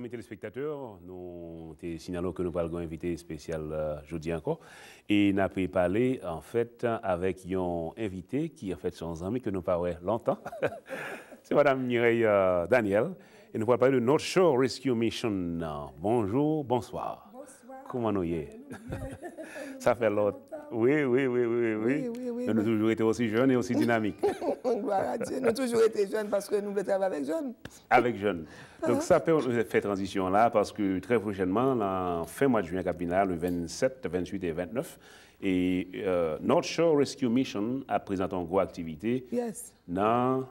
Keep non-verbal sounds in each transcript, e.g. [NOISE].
Mes téléspectateurs, nous te signalons que nous parlons d'un invité spécial euh, encore. Et n'a avons parler en fait, avec un invité qui, en fait, sont un ami que nous parlons longtemps. [LAUGHS] C'est Madame Mireille euh, Daniel. Et nous allons de North Shore Rescue Mission. Bonjour, bonsoir. Bonsoir. Comment nous y est? Ça fait longtemps. Oui, oui, oui, oui, oui. nous avons toujours été aussi jeunes et aussi dynamiques. [LAUGHS] On à Dieu. Nous avons toujours été jeunes parce que nous voulons travailler avec jeunes. Avec jeunes. Ah Donc ah. ça peut faire transition là parce que très prochainement, en fin mois de juin, capinal le 27, 28 et 29, et euh, North Shore Rescue Mission a présenté une gros activité yes. dans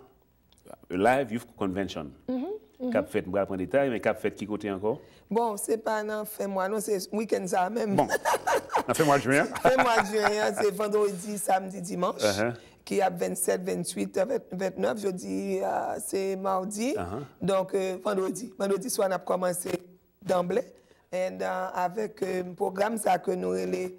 Live Youth Convention. Mm-hmm, mm-hmm. Cap fait, je vais prendre détail, mais cap fête qui côté encore? Bon, c'est pas un fin mois, non, c'est week-end ça même. Bon, [LAUGHS] Ah, [LAUGHS] hein, c'est vendredi, samedi, dimanche. Uh-huh. Qui a 27, 28, 29. Jeudi, c'est mardi. Uh-huh. Donc, euh, vendredi. Vendredi soir, on a commencé d'emblée. Et euh, avec euh, un programme, ça que nous les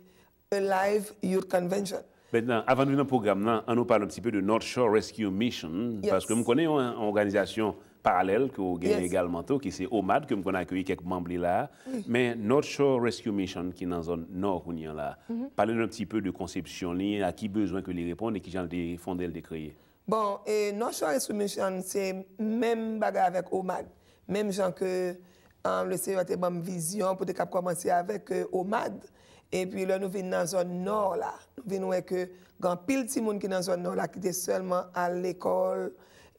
Live Youth Convention. Maintenant, avant de venir au programme, on nous parle un petit peu de North Shore Rescue Mission. Parce que nous connaissons hein, une organisation Paralel ki ou genye egalmanto, ki se Omad, kem kon akoye kek mambli la. Men Notchaw Rescue Mission ki nan zon nor ou nyan la. Palen mm-hmm. un pti pe de konsepsyon li, a ki bezwen ke li reponde, ki jan de fondel de kriye. Bon, e Notchaw Rescue Mission se men baga avek Omad. Men jan ke an le se yo te mbam vizyon pou de kap komansi avek Omad. E pi lè nou vin nan zon nor la. Nou vin wè ke gan pil ti moun ki nan zon nor la ki de selman al ekol...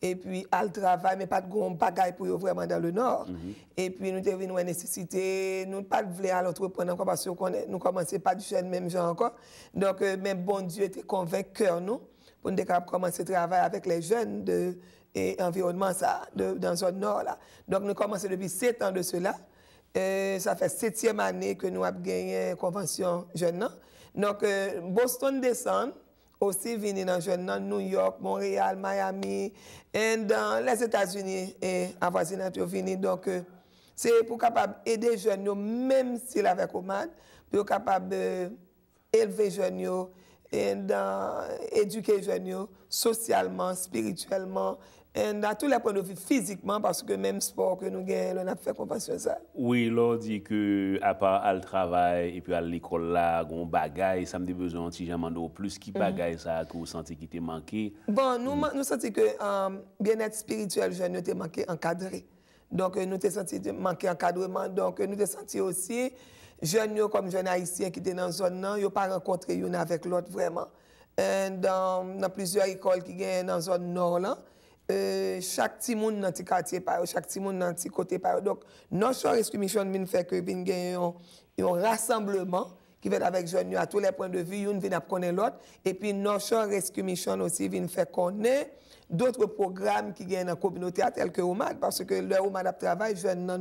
et puis al travail, mais pas de gros bagaille pour vraiment dans le nord. Mhm. Et puis nous devons une nécessité, nous pas de à l'entrepreneur parce que nous commençons pas du jeune même gens encore. Donc, même euh, mais bon Dieu était convaincu nous pour nous commencer à travailler avec les jeunes de et environnement ça, dans ce nord là. Donc nous commençons depuis sept ans de cela. Euh, ça fait septième année que nous avons gagné la convention jeune. Donc euh, Boston descend. osi vini nan jen nan New York, Montreal, Miami, en dan les Etats-Unis, en avwazinat yo vini. Donk, euh, se pou kapab ede jen yo, menm si lavek ouman, pou yo kapab elve jen yo, en dan eduke jen yo, sosyalman, spirituelman, Et à tous les points de vue, physiquement, parce que même sport que nous gagnons, on a fait compassion ça. Oui, l'on dit que, à part à le travail et puis à l'école là, on bagaille, ça me dit besoin de plus qui mm-hmm. bagaille ça, que vous sentez qu'il était manqué. Bon, nous, mm. nous sentons que euh, bien-être spirituel, je nous était manqué encadré. Donc, euh, nous avons senti manquer encadrement. Donc, euh, nous avons senti aussi, jeunes comme jeunes haïtiens qui étaient dans la zone, ils n'ont pas rencontré l'un avec l'autre vraiment. Et dans, dans, plusieurs écoles qui gagnent dans la zone nord, là, E, chak ti moun nan ti katye pa yo, chak ti moun nan ti kote pa yo. Dok nan chwa reskwimisyon min fèkè bin gen yon rassembleman, qui vient avec jeunes à tous les points de vue, une vient connaître l'autre. Et puis, Notion Rescue Mission aussi vient faire connaître d'autres programmes qui gagnent dans la communauté, tels que OMAD, parce que le OMAD a travaillé, jeunes dans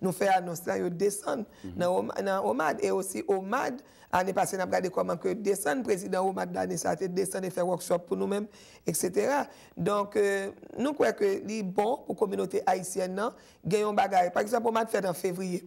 nous fait annoncer là, ils descendent mhm. dans OMAD. Et aussi, OMAD, l'année passée, le cadre de comment que descend, président OMAD l'année ça a été descendre et faire workshop pour nous-mêmes, etc. Donc, euh, nous croyons que c'est bon pour la communauté haïtienne, gagnons hein. bagarre. Par exemple, OMAD fait en février.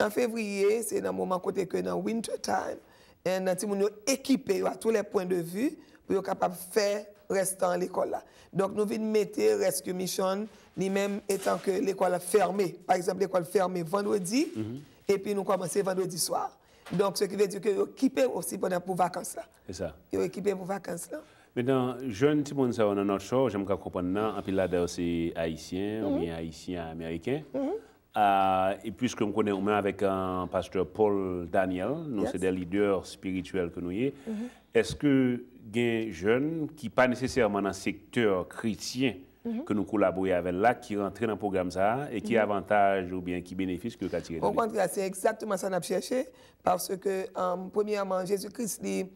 En février, c'est un moment côté que dans winter time, et nous sommes yo équipé à tous les points de vue pour être capable de faire restant l'école là. Donc nous venons mettre Rescue Mission lui-même étant que l'école est fermée. Par exemple, l'école fermée vendredi mhm. et puis nous commençons vendredi soir. Donc ce qui veut dire que yo équipé aussi pendant les vacances là. C'est ça. Yo équipé pour vacances là. Maintenant, jeune petit monde ça on a notre show, j'aime comprendre là, en là c'est haïtien ou mhm. bien haïtien américain. Mhm. Euh, et puisque nous connaissons même avec un pasteur Paul Daniel, nous c'est des leaders spirituels que nous y est mm-hmm. est-ce que des jeunes qui pas nécessairement dans le secteur chrétien mm-hmm. que nous collaborons avec là, qui rentrent dans le programme ça et qui mm avantage ou bien qui bénéfice que c'est exactement ça que a cherché parce que, euh, premièrement, Jésus-Christ dit,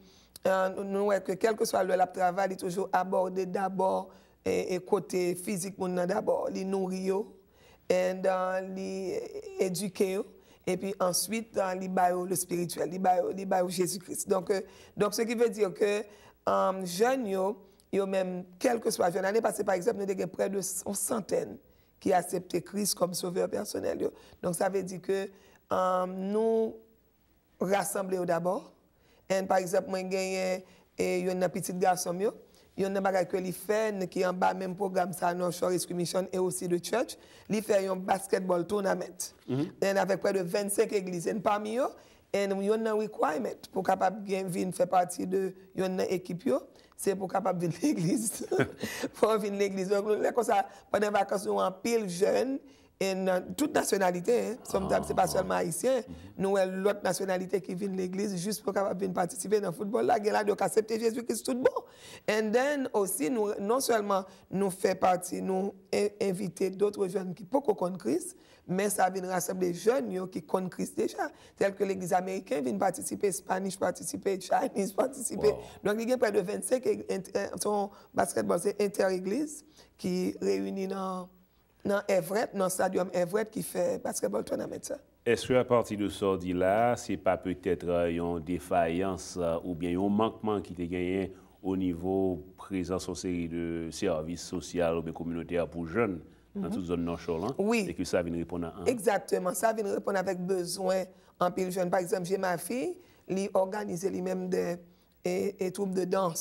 euh, que quel que soit le travail, il est toujours abordé d'abord et, côté physique d'abord, les nourrit et dans l'éducation, euh, et puis ensuite dans les le spirituel, l'ibayo Jésus-Christ. Donc, euh, donc, ce qui veut dire que les euh, jeunes, yo, yo même, quel que soit l'année passée par exemple, nous avons près de une centaine qui accepté Christ comme sauveur personnel. Yo. Donc ça veut dire que nous rassemblons d'abord. Et par exemple, moi, j'ai un petit garçon. Yo, il y a un bagage fait, qui est en bas même programme, ça, non, Shore Commission et aussi de Church. Il fait un basketball tournament. Mm avec près de 25 églises. Et parmi eux, il y a un requirement pour capable de faire partie de l'équipe. C'est pour capable venir l'église. pour venir l'église. Donc, là, comme ça, pendant les vacances, en pile jeunes et toute nationalité, ce hein, n'est pas ah, seulement ah. haïtien, mhm. nous avons l'autre nationalité qui vient de l'église juste pour capable participer dans le football là, là donc accepter Jésus-Christ tout bon. Et then aussi nous non seulement nous fait partie, nous inviter d'autres jeunes qui pas connaissent Christ, mais ça vient rassembler jeunes qui connaissent Christ déjà, tels que l'église américaine vient participer, Spanish participer, Chinese participer. Donc il y a près de 25 euh, euh, son basketball c'est inter-église qui réunit dans nan evret, nan stadium evret ki fe paske bol ton amet sa. Eske a parti de sordi la, se pa petet euh, yon defayans euh, ou bien yon mankman ki te ganyen o nivou prezant son seri de servis sosyal ou be komunote a pou joun nan mhm. tout zon noncholant? Oui. Eke sa vin repona an. Exactement, sa vin repona vek bezwen an pil joun. Par exemple, jè ma fi li organize li menm de e troub de dans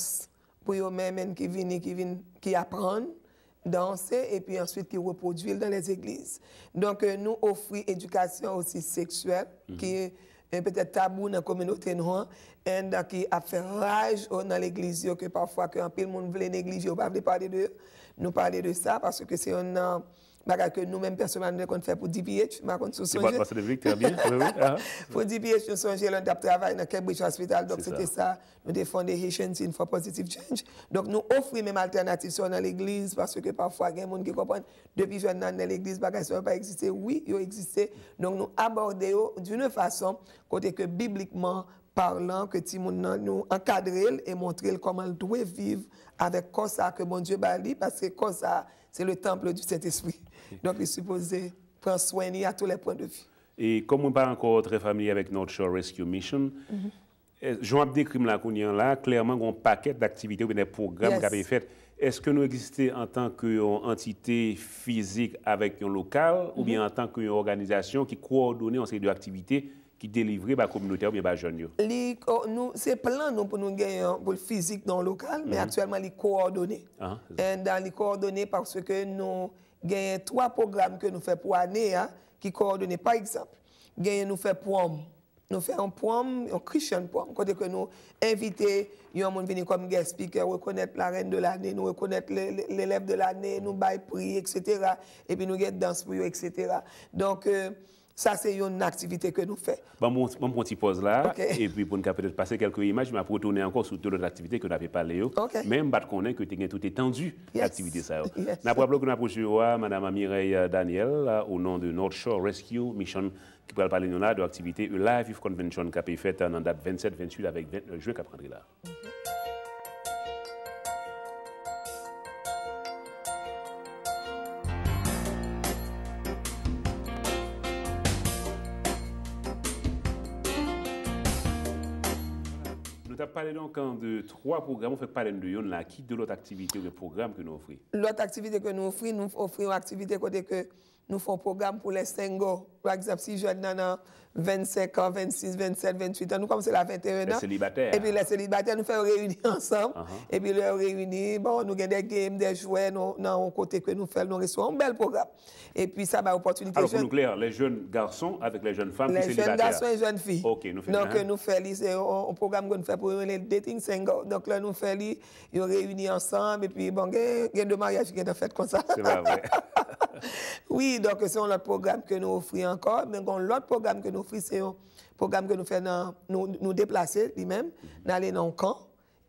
pou yo menm en ki vini, ki vini, ki apran danser et puis ensuite qui reproduisent dans les églises. Donc, euh, nous offrons éducation aussi sexuelle mhm. qui est euh, peut-être tabou dans la communauté noire hein, et qui a fait rage oh, dans l'église que parfois que un peu le monde voulait négliger, on ne parler de nous parler de ça parce que c'est un euh, parce que nous-mêmes, personnellement, nous fait pour DPH, ah. [LAUGHS] Pour DPH, nous songer, on a travail dans Cambridge Hospital, donc c'était ça. Nous défendons Haitians in for Positive Change. Donc nous offrons même alternative dans l'église, parce que parfois, il y a des gens qui comprennent, depuis ans dans l'église, les ne pas exister. Oui, il existent. Donc nous abordons d'une façon, côté que bibliquement, parlant que Timon nous encadrer et montrer comment nous doit vivre avec cosa que mon Dieu bali parce que cosa c'est le temple du Saint-Esprit. Donc il supposé prendre soin à tous les points de vue. Et comme on parle encore très familier avec North Shore Rescue Mission, je Jean décrit la là, clairement un paquet d'activités ou des programmes qui ont fait. Est-ce que nous existons en tant qu'entité physique avec un local ou mm-hmm. bien en tant qu'organisation qui coordonne en série activités qui délivrer la communauté ou bien la jeune. Oh, c'est plein nous pour nous gagner hein, pour le physique dans le local, mais mhm. actuellement, les coordonnées. Ah, dans les coordonnées, parce que nous gagnons trois programmes que nous faisons pour l'année, hein, qui coordonnent. Par exemple, gagnons, nous faisons Nous faisons un programme, un Christian programme, côté que nous invitons un monde venir comme guest speaker, reconnaître la reine de l'année, nous reconnaître l'élève de l'année, nous bail prix, etc. Et puis nous gagnons danse pour eux, etc. Donc, euh, ça, c'est une activité que nous faisons. Bon, je mon petit pause là, et puis pour nous peut passer quelques images, mais va retourner encore sur d'autres activités que nous avons parlé. Okay. Même je connais que tu as tout étendu, l'activité ça. Yes. Nous avons que nous Mme Mireille euh, Daniel, au nom de North Shore Rescue Mission, qui va parler de l'activité euh, Live Convention qui a été faite en euh, date 27-28 avec 29 juin qui a là. Donc, quand de trois programmes, on fait parler de yon là, de l'autre activité ou le programme que nous offrons L'autre activité que nous offrons, nous offrons activité côté que nous faisons programme pour les singles. Par exemple, si je suis dans 25 ans, 26, 27, 28 ans. Nous commençons la 21 ans. Les célibataires. Et puis les célibataires, nous faisons réunir ensemble. Uh-huh. Et puis les réunir, bon, nous avons des games, des jouets, nous, non, côté que nous faisons, nous recevons un bel programme. Et puis ça va bah, opportunité. Alors, pour nous clair, les jeunes garçons avec les jeunes femmes, les qui jeunes garçons et jeunes filles. nous faisons. Donc, nous faisons, un programme que nous faisons pour les dating singles. Donc là, nous faisons, ils réunir ensemble. Et puis, bon, il y a deux mariages qui sont faits comme ça. C'est vrai. [LAUGHS] oui, donc c'est un autre programme que nous offrons encore. Mais on l'autre programme que nous c'est un programme que nous faisons, nous, nous déplacer lui-même, mhm. d'aller dans un camp.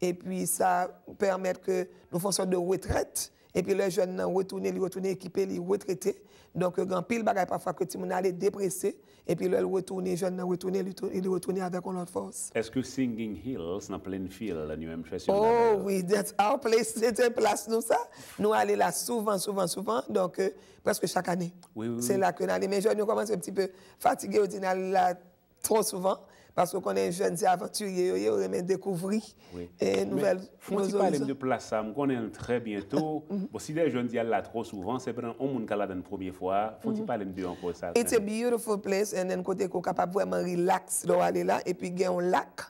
Et puis, ça permet que nous fassions de retraite. Et puis, les jeunes retournent, ils retournent équipés, ils retraités. Donc, il y a pile de parfois que tu m'en dépresser, dépressé. Et puis, elle retourné, jeune retourné, il retourné avec une autre force. Est-ce que Singing Hills, dans Plainfield, à New Hampshire, Oh oui, that's our place, [LAUGHS] c'était place, nous, ça. Nous allons là souvent, souvent, souvent, donc euh, presque chaque année. Oui, oui. C'est là que nous allons. Mais jeunes, nous commençons un petit peu fatigués, on dit là trop souvent. Parce qu'on est jeune, c'est aventurier, on aime découvrir oui. et On Faut-il parler de place, ça, connaît très bientôt. Aussi, [LAUGHS] mhm. si les jeunes disent là trop souvent, c'est pour un monde qui la première fois. faut pas mhm. parler de encore ça? It's a beautiful place, et un côté qu'on capable vraiment relax, d'aller là, et puis il y a un lac.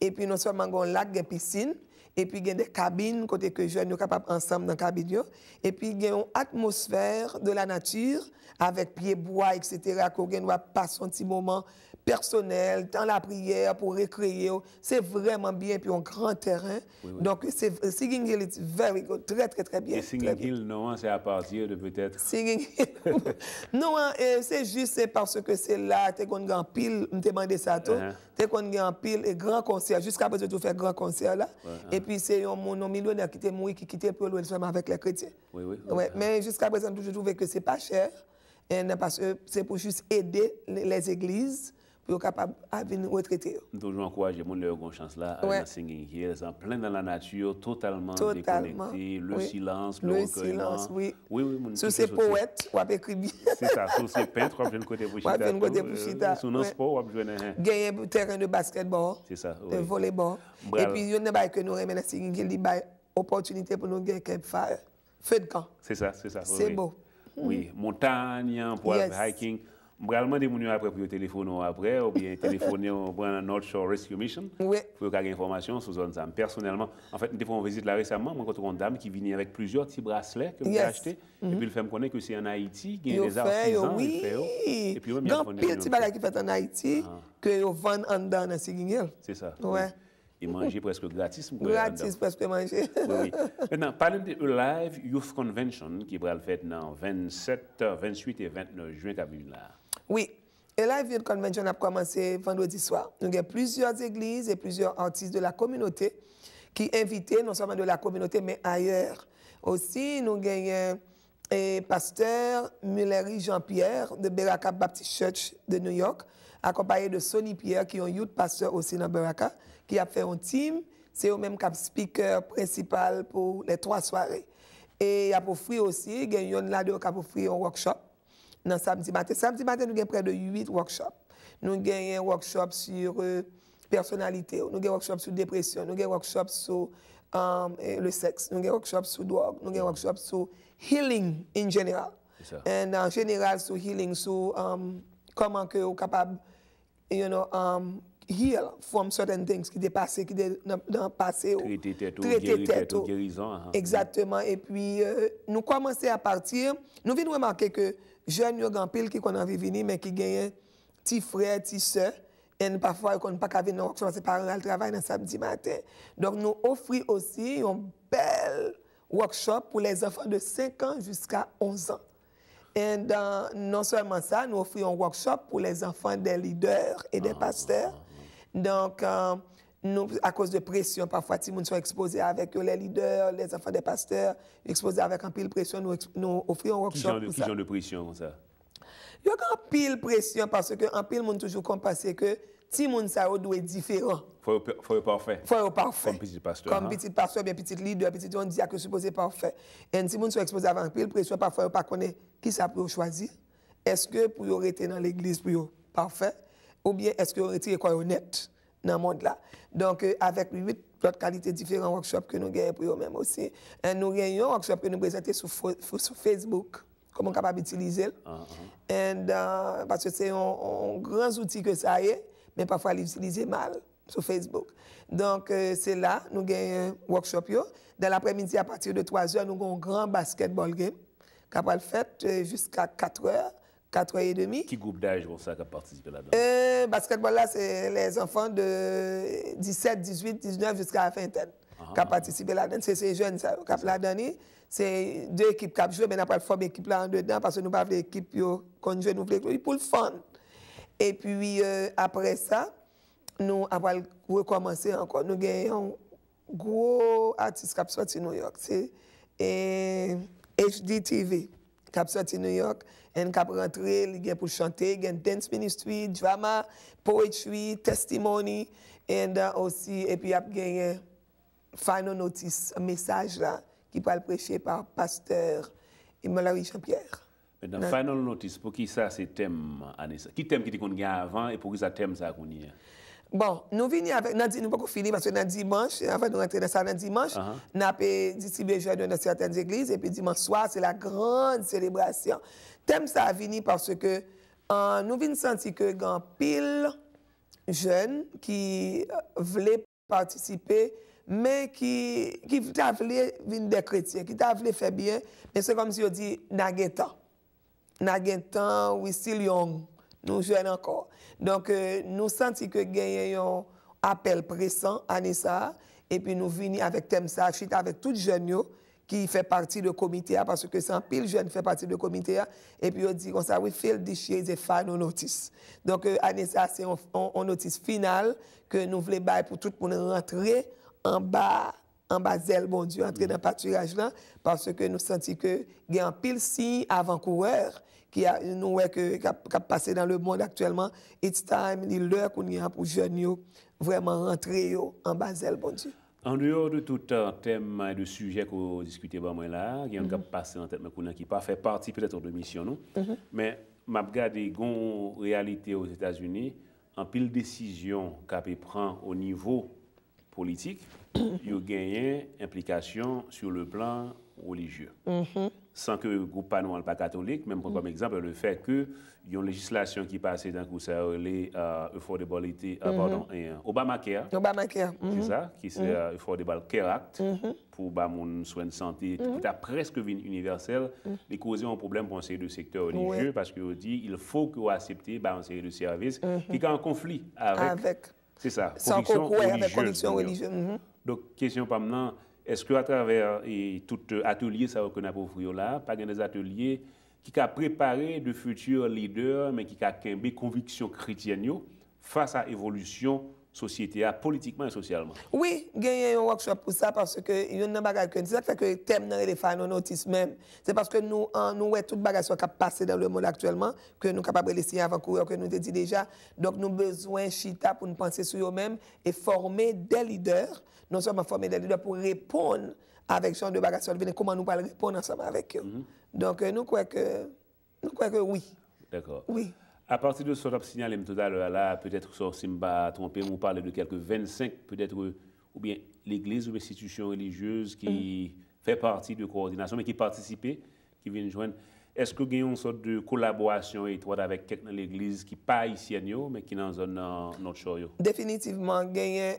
Et puis non seulement il y a un lac, il y a une piscine. Et puis, il y a des cabines, côté que les jeunes sont capables ensemble dans la cabine. Et puis, il y a une atmosphère de la nature, avec pieds bois, etc., qu'on va passer un petit moment personnel, dans la prière, pour recréer. C'est vraiment bien, puis un grand terrain. Donc, c'est, euh, Singing Hill est très, très, très bien. Et Singing Hill, non, c'est à partir de peut-être... Singing Hill, [LAUGHS] non, hein, euh, c'est juste parce que c'est là, tu qu'on grand pile, je demandé ça tout, uh-huh. tu qu'on grand pile, et grand concert, jusqu'à présent, tu fais grand concert là. Uh-huh. et puis, c'est un, millionnaire qui était mort, qui quittait pour le avec les chrétiens. Oui, oui. Mais jusqu'à présent, je trouvais que c'est pas cher, parce que c'est pour juste aider les églises Pyo kap ap avin wetrete yo. Doujou an kouwaje moun nou yon goun chans la avin euh, la singing ki. El san plen nan la naty yo, totalman dekonekti. Le silans, le orkoyman. Sou se poet, wap ekribi. Sou se pet, wap jen kote pou chita. Wap jen kote pou chita. Gen yon terren de basketbol, de voleybol. Epi yon ne bayke nou remen la singing ki li bay opotunite pou nou gen kem hmm. fay. Fèd kan. Se bo. Montagne, hiking. Je vais demander aux gens après téléphoner après, ou bien [LAUGHS] téléphoner au un North Shore Rescue Mission, pour avoir des informations sur zone ça. Personnellement, en fait, des fois, on visite là récemment, moi, quand une dame qui vient avec plusieurs petits bracelets que j'ai achetés, et mhm. puis elle fait me connaît que c'est en Haïti, qu'il y a des artisans, oui. Oh. et puis même, il y a des petits qui fait en Haïti, ah. que vous vendez en dedans dans ces C'est ça. Ouais. Et manger presque gratis. Gratis, presque manger. oui, Maintenant, parlons de Live Youth Convention qui va le faire dans 27, 28 et 29 juin, là. Oui. Et la Convention a commencé vendredi soir. Nous avons plusieurs églises et plusieurs artistes de la communauté qui invité non seulement de la communauté, mais ailleurs. Aussi, nous avons un eh, pasteur Mullery Jean-Pierre de Beraka Baptist Church de New York, accompagné de Sonny Pierre, qui est un autre pasteur aussi dans Beraka, qui a fait un team. C'est eux même qui speaker principal pour les trois soirées. Et il y a pour aussi, il y a un a un workshop dans samedi matin, samedi matin, nous près près de 8 workshops. Nous avons un workshop sur euh, personnalité, nous avons un workshop sur dépression, nous avons un workshop sur um, le sexe. avons un workshop sur nous avons un workshop sur healing in general. En général. Et sur healing, sur um, comment sur comment capable, you know, um, heal from certain things qui de qui ki de nan pase ou. Trete tete ou, Exactement, et puis nous commençons à à partir, Nous venons remarquer que Jeune grand pile qui qu'on envie venir mais qui gagnent petit frère, petit sœur et parfois qu'on pas qu'à venir dans c'est parents un travail le samedi matin. Donc nous offrons aussi un bel workshop pour les enfants de 5 ans jusqu'à 11 ans. Et non seulement ça, nous offrons un workshop pour les enfants des leaders et des ah, pasteurs. Ah, ah. Donc, euh, nous, à cause de pression, parfois, si gens sont exposés avec les leaders, les enfants des pasteurs, exposés avec un pile pression, nous, nous offrons un workshop. Qui genre de pression comme ça? Il y a un pile pression parce que un pile monde toujours C'est que si monde ça doit être différent. Faut être parfait. Faut être parfait. Comme petit pasteur. Comme hein? petit pasteur, bien petit leader, petit on dit que supposé parfait. Et si monde sont exposés avec un pile pression, parfois pas connaît qui ça pour choisir. Est-ce que pour rester dans l'église pour parfait ou bien est-ce que retirer quoi honnête? dans le monde là. Donc, euh, avec huit autres qualités différents workshops que nous gagnons pour eux-mêmes aussi. Et nous gagnons un workshop que nous présentons sur, sur Facebook, comment capable d'utiliser. Uh parce que c'est un, grand outil que ça est, mais parfois l'utiliser mal sur Facebook. Donc, euh, c'est là, nous gagnons un workshop. Yo. Dans l'après-midi, à partir de 3 h nous avons un grand basketball game, qui va fait jusqu'à 4 heures. 4 ans et demi. Qui groupe d'âge pour ça qui a participé là-dedans euh, Basketball, là, c'est les enfants de 17, 18, 19 jusqu'à la vingtaine ah, qui ont participé la dedans C'est ces jeunes qui ont là-dedans. C'est deux équipes qui ont joué, mais nous pas formé équipe là en dedans parce que nous pas l'équipe qu'on joue, nous voulons pour le fun. Et puis euh, après ça, nous avons recommencé encore. Nous avons un gros artiste qui a sorti New York, c'est HDTV euh, qui a sorti New York. En kap rentre, li gen pou chante, gen dance ministry, drama, poetry, testimony, en dan osi, uh, epi ap gen uh, final notice, mensaj la, ki pal preche par pasteur Imelary Jean-Pierre. Men dan final notice, pou ki sa se tem ane sa? Ki tem ki te kon gen avan, e pou ki sa tem sa akouni ya? Bon, nous venons avec, nous disons, nous pas fini parce que dans dimanche, avant de rentrer dans ça, dans dimanche, uh-huh. nous avons distribué jeunes dans certaines églises, et puis dimanche soir, c'est la grande célébration. Thème ça a fini parce que euh, nous venons sentir que grand pile jeunes qui euh, voulaient participer, mais qui, qui voulaient venir des chrétiens, qui voulaient faire bien, mais c'est comme si on dit, n'a pas temps. N'a pas temps, we still young. Nous, jeunes encore. Donc, euh, nous sentons que nous avons un appel pressant à et puis nous venons avec thème ça, avec toutes les jeunes qui fait partie du comité, hein, parce que c'est un pile jeune qui fait partie du comité, hein. et puis on dit comme ça, we feel this year is a final notice. Donc, euh, Anessa, c'est une notice finale que nous voulons bailler pour tout pour monde rentrer en bas en bas zèle, bon Dieu, entrer dans le pâturage là, parce que nous sentons que y a pile si avant-coureur ki a nou weke kap pase dan le monde aktuelman, it's time li lèk ou ni hap ou jen yo vwèman rentre yo an bazèl bon di. An deyo de toutan temay de sujèk ou diskute ba bon, mwen la, ki an kap mm-hmm. pase an temay kou nan ki pa fè parti pèlè ton domisyon nou, mè mm-hmm. map gade yon realite ou Etats-Unis, an pil desisyon kap e pran o nivou politik, [COUGHS] yo genyen implikasyon sou le plan religyè. Mm-hmm. sans que le groupe pas pas catholique, même comme mm. exemple le fait qu'il y a une législation qui passée d'un coup, ça de euh, affordabilité, euh, mm-hmm. pardon, euh, Obamacare. Obamacare. Mm-hmm. C'est ça, qui c'est mm-hmm. Affordable Care Act pour bah mon soin de santé qui a presque une universel, les causer un problème pour un secteurs religieux parce que dit il faut que accepter bah une de services qui est en conflit avec, C'est ça, conviction religieuse. Donc question pas maintenant est-ce qu'à travers et tout euh, atelier ça reconnaît pour là, pas des ateliers qui a préparé de futurs leaders, mais qui a des convictions chrétiennes face à l'évolution société à, politiquement et socialement. Oui, il y a un workshop pour ça parce que il y a un bagage que c'est ça que thème dans les notice même, c'est parce que nous nous ouais toute bagage qui passées dans le monde actuellement que nous capables de signer avant courir que nous te dit déjà. Donc nous besoin chita pour nous penser sur nous mêmes et former des leaders, non seulement former des leaders pour répondre avec genre de bagage comment nous pouvons répondre ensemble avec eux. Mm-hmm. Donc euh, nous croyons que nous croyons que oui. D'accord. Oui. À partir de ce euh, que signalé peut-être, si je me trompé, on parle de quelques 25, peut-être, euh, ou bien l'Église ou l'institution religieuse qui mm. fait partie de coordination, mais qui participe, qui viennent joindre. Est-ce que vous avez une sorte de collaboration étroite avec quelqu'un de l'Église qui n'est pas ici, mais qui est dans notre euh, choix? Définitivement, gagné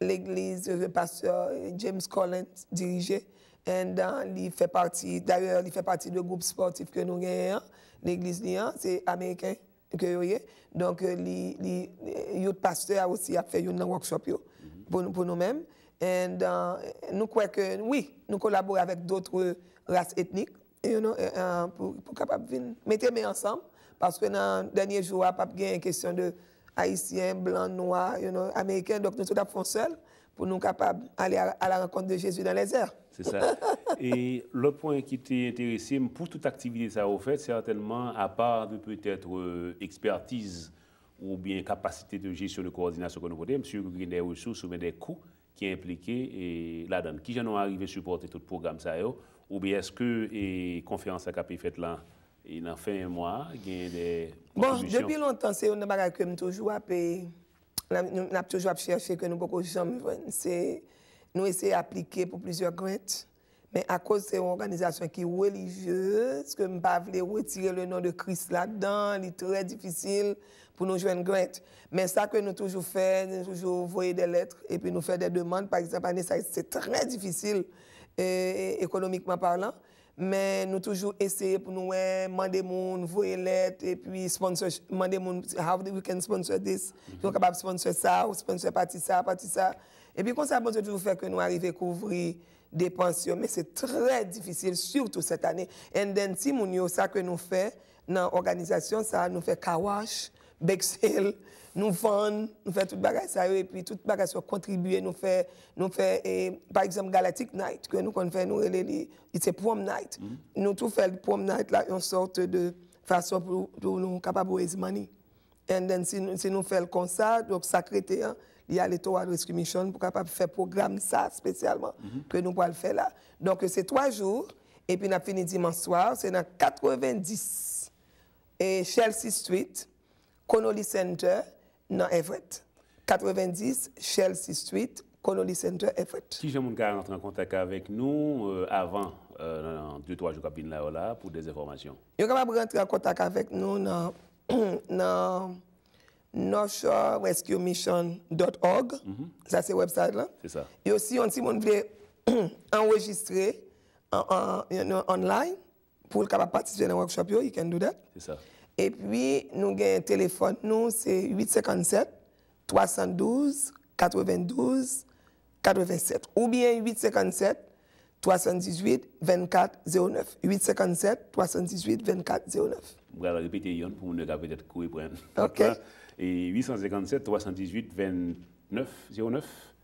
l'Église, le pasteur James Collins dirigé, et il fait partie, d'ailleurs, il fait partie du groupe sportif que nous gagnons l'église Lyon, c'est américain que Donc les euh, li euh, pasteurs aussi ont fait un workshop mhm. pour nous pour nous-mêmes et euh, nous croyons que oui, nous collaborons avec d'autres races ethniques you know, pour pour capable mettre ensemble parce que dans dernier jour a pas une question de haïtien, blanc, noir, you know, américain donc nous sommes tous seuls pour nous capables aller à la rencontre de Jésus dans les airs. C'est ça. Et le point qui t'est intéressé, pour toute activité ça au fait, certainement, à part de peut-être euh, expertise ou bien capacité de gestion de coordination que nous avons, monsieur, il y a des ressources ou des coûts qui sont impliqués et là-dedans. Qui j'en ai arrivé à supporter tout le programme ça ou bien est-ce que et conférence à été faites là il en fait un mois, il y a des Bon, depuis longtemps, c'est une bagarre que nous toujours à toujours cherché que nous beaucoup nous essayons d'appliquer pour plusieurs grèves. mais à cause de ces organisations qui sont religieuses, que nous ne veux pas retirer le nom de Christ là-dedans, c'est très difficile pour nous jouer une Mais ça que nous toujours fait, nous toujours envoyer des lettres et puis nous faire des demandes. Par exemple, c'est très difficile euh, économiquement parlant. Mais nous toujours essayer pour nous demander monde, voyer lettres et puis sponsor, demander monde, how we can sponsor this, nous sommes capables de sponsor ça, ou sponsor partie ça, partie ça. Et puis, comme ça, bon Dieu, vous fait que nous arrivons à couvrir des pensions, mais c'est très difficile, surtout cette année. Et puis si nous ça que nous dans l'organisation, ça nous fait kawash, bexel, nous vendons, nous faisons tout bagage ça, et puis tout bagage ça contribue, nous faisons, nous fait, par exemple, Galactic Night, que nous faisons, nous relèvons, c'est prom night. Mm-hmm. Nous tout faisons prom night, là, une sorte de façon pour, nous capables de money. Et puis si, nous faisons comme ça, donc crée hein, il y a les toits Rescue Mission pour capable faire programme ça spécialement mhm. que nous pouvons faire là. Donc c'est trois jours et puis on fini dimanche soir, c'est dans 90 et Chelsea Street, Connolly Center dans Everett. 90 Chelsea Street, Connolly Center Everett. Si j'aime rentrer en contact avec nous euh, avant euh, deux trois jours là, là pour des informations. Vous capable rentrer en contact avec nous dans [CLEARS THROAT] northshorerescuemission.org. Mhm. Ça, c'est le website là. ça. Et aussi, on, si vous voulez enregistrer en, online pour capable participer dans le workshop, vous pouvez do that. C'est ça. Et puis, nous avons un téléphone, nous, c'est 857 312 92 87. Ou bien 857 318 24 09. 857 318 24 09. Vous répéter, pour nous, OK. [LAUGHS] et 857 318 29 09.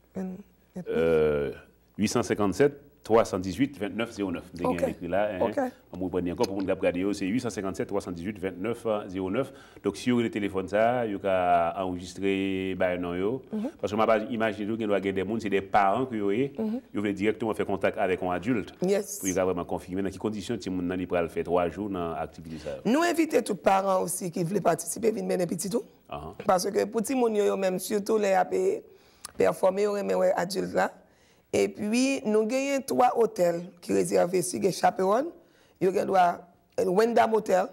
Euh, 857 318 29 09. okay. écrit là. Hein, okay. On vous encore pour vous regarder. C'est 857 318 29 09. Donc, avez le téléphone, ça, vous pouvez enregistrer. Bah, non, mhm. Parce que je m'imagine que vous avez des gens, c'est des parents que vous mm -hmm. voulez directement faire contact avec un adulte. Yes. Pour vraiment confirmer dans quelles conditions les gens peuvent faire trois jours dans l'activité. Nous invitons tous les parents aussi qui veulent participer, venir mener petit tout. Paske pouti moun yo yo menm sutou le api performe yon reme wè adjil la. E pi nou genyen 3 hotel ki rezervè si gen chaperon. Yon genwa el Wendam Hotel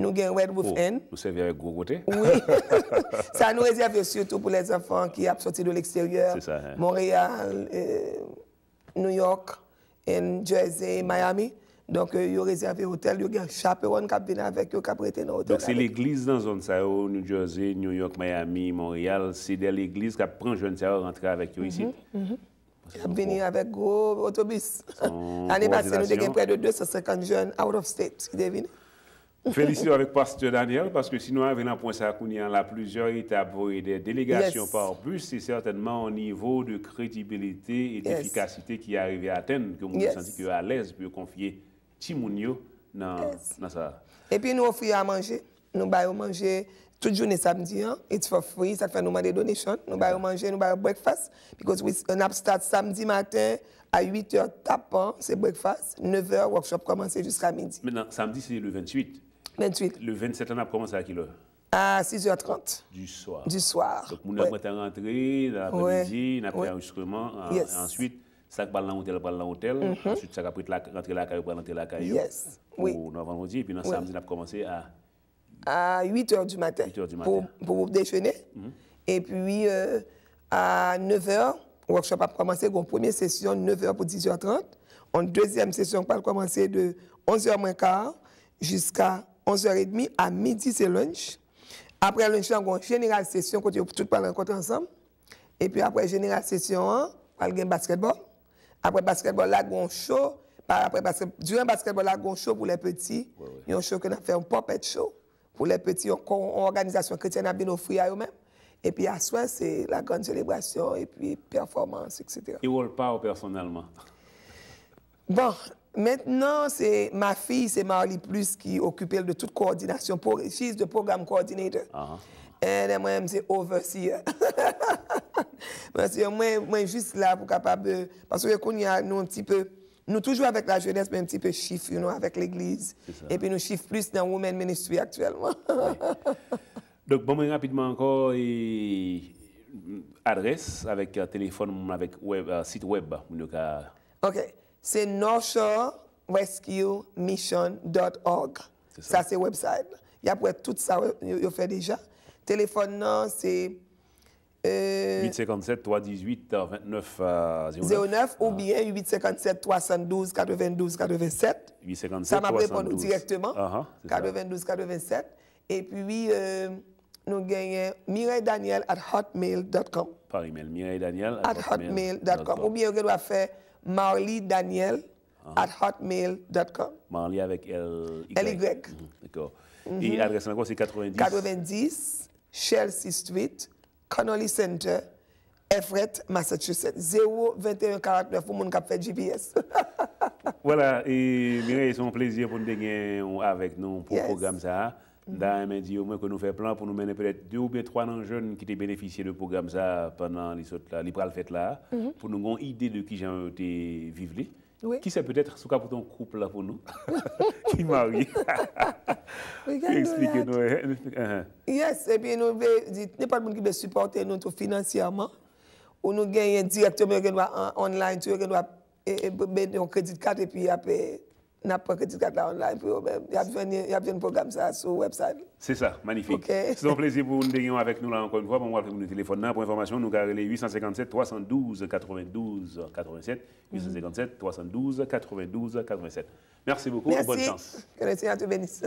nou genwen wè wè fèn. O, nou servè wè gwo gwo te? Oui, sa [LAUGHS] nou rezervè sutou pou les enfans ki ap soti do l'eksteryèr. C'est ça, he. Montreal, euh, New York, New Jersey, Miami. Donc, ils euh, ont réservé hôtel, ils ont chaperon qui vient avec eux, qui prêté dans l'hôtel. Donc, c'est l'église dans la zone ça, New Jersey, New York, Miami, Montréal, c'est l'église qui prend jeune ça, rentrer avec eux ici. Ils mhm, mhm. venir avec gros autobus. [LAUGHS] L'année passée, nous avons près de 250 jeunes out of state [LAUGHS] Félicitations avec Pasteur Daniel, parce que sinon, avec un point en a plusieurs étapes pour des délégations par bus, c'est certainement au niveau de crédibilité et d'efficacité qui est arrivé à atteindre que vous yes. sentez que à l'aise pour confier et puis nous à yes. nous nous E manger tous les jours manger samedi, tout samedi hein it's for free, ça manger, nous demander donation, nous baillons manger nous baillons breakfast, because we un start samedi matin, à 8h tapant hein. c'est breakfast, 9h workshop commence jusqu'à midi. Maintenant, samedi c'est le 28. 28. Le 27 on a commencé à quelle heure à 6h30. Du soir. Du soir. Donc, nous avons rentré dans l'après-midi, dans Ensuite, ça va dans l'hôtel, ça va dans l'hôtel, mhm. Ensuite, ça va rentrer la caillou, rentrer la caillou. Yes. Pour au vendredi. Et puis, dans samedi, on a commencé à. À 8 h du matin. Pour, pour déjeuner. Mhm. Et puis, euh, à 9 h, le workshop a commencé. Une première session, 9 h pour 10h30. Une deuxième session, on a commencé de 11h moins jusqu'à 11h30. À midi, c'est lunch. Après lunch, on a une générale session, on quand tout le ensemble. Et puis, après générale session, on a le basketball. apre basketbol lagon show, apre basketbol lagon show pou lè peti, yon show kè nan fè yon popet show, pou lè peti yon kè yon organizasyon kè tè nan bin ofri a yon mèm, e pi a swan se lagon celebrasyon e pi performans, etc. Yon wòl pa wòl personelman. Bon, mètenan se ma fi, se Maoli Plus ki okupè lè de tout koordinasyon, she is the program coordinator, and mè mè mse overseer. Ha ha ha! [LAUGHS] Parce que moi, moi, juste là pour capable. Parce que qu'on y a, nous, un petit peu. Nous, toujours avec la jeunesse, mais un petit peu chiffre, avec l'Église. Et puis, nous chiffre plus dans Women Ministry actuellement. Donc, bon, rapidement encore, et... Mm, adresse avec un euh, téléphone, avec web, euh, site web. OK. C'est northshorerescuemission.org. Ça, c'est c'est website. Il y a pour tout ça, il fait déjà. Téléphone, non, c'est 857 318 29 09. 09 ou ah. bien 857 312 92 87. 857 ça m'a répondu directement. 92 ah, 87. Ah, Et puis euh, nous gagnons Mireille Daniel at hotmail.com. Par email, Mireille Daniel at, hotmail.com. ou bien on doit faire Marley Daniel at hotmail.com. Marley avec L Y. L Y. Mhm, d'accord. Et mhm. adresse c'est 90. 90 Chelsea Street. Kanoli Center, Efret, Massachusetts, 02149, pou moun kap fè JVS. [LAUGHS] Voilà, e mire son plezir pou nou dengen avèk nou pou program sa. Mm-hmm. Da mè di yo mwen kon nou fè plan pou nou mènen pèlet 2 ou 3 nan joun ki te benefisye de program sa pèlman li pral fèt la, mm-hmm. pou nou gon ide de ki jan te vive li. Qui c'est peut-être ce sous pour ton couple là pour nous [LAUGHS] Qui marie [LAUGHS] Expliquez-nous. Hein, hein. Yes, et eh puis nous eh, dit a pas de monde qui veut supporter nous financièrement ou nous gagnons directement en online, tu gagnons un eh, ben, crédit carte et puis après n'a pas que là Il y a besoin de programme ça sur le website. C'est ça, magnifique. C'est un plaisir pour nous avec nous là encore une fois. Pour moi, nous téléphone pour information, nous avons 857 312 92 87. 857 312 92 87. Merci beaucoup bonne chance. Que le Seigneur te bénisse.